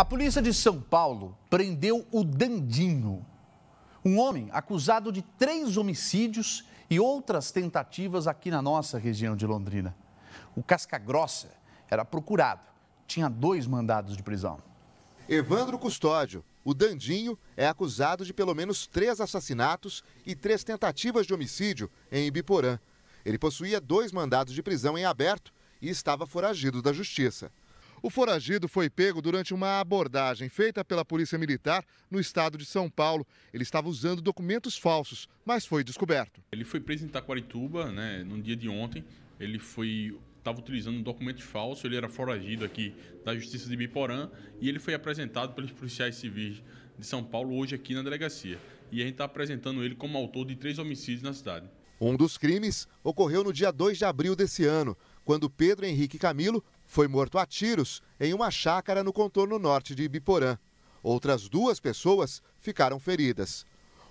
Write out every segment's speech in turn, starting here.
A polícia de São Paulo prendeu o Dandinho, um homem acusado de três homicídios e outras tentativas aqui na nossa região de Londrina. O Casca Grossa era procurado, tinha dois mandados de prisão. Evandro Custódio, o Dandinho, é acusado de pelo menos três assassinatos e três tentativas de homicídio em Ibiporã. Ele possuía dois mandados de prisão em aberto e estava foragido da justiça. O foragido foi pego durante uma abordagem feita pela Polícia Militar no estado de São Paulo. Ele estava usando documentos falsos, mas foi descoberto. Ele foi preso em Itaquarituba, né, no dia de ontem. Ele foi estava utilizando um documento falso, ele era foragido aqui da Justiça de Biporã e ele foi apresentado pelos policiais civis de São Paulo hoje aqui na delegacia. E a gente está apresentando ele como autor de três homicídios na cidade. Um dos crimes ocorreu no dia 2 de abril desse ano, quando Pedro Henrique Camilo foi morto a tiros em uma chácara no contorno norte de Ibiporã. Outras duas pessoas ficaram feridas.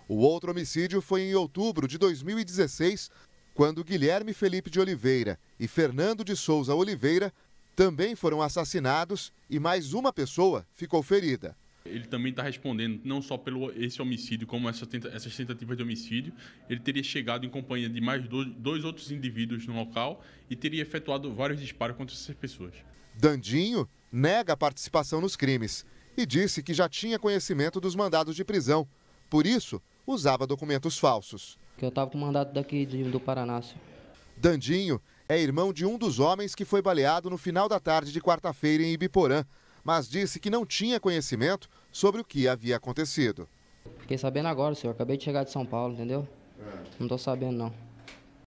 O outro homicídio foi em outubro de 2016, quando Guilherme Felipe de Oliveira e Fernando de Souza Oliveira também foram assassinados e mais uma pessoa ficou ferida ele também está respondendo não só pelo esse homicídio, como essa tenta, essas tentativas de homicídio. Ele teria chegado em companhia de mais dois, dois outros indivíduos no local e teria efetuado vários disparos contra essas pessoas. Dandinho nega a participação nos crimes e disse que já tinha conhecimento dos mandados de prisão. Por isso, usava documentos falsos. Que eu estava com mandato daqui do Paraná. Dandinho é irmão de um dos homens que foi baleado no final da tarde de quarta-feira em Ibiporã, mas disse que não tinha conhecimento sobre o que havia acontecido. Fiquei sabendo agora, senhor. Acabei de chegar de São Paulo, entendeu? É. Não estou sabendo, não.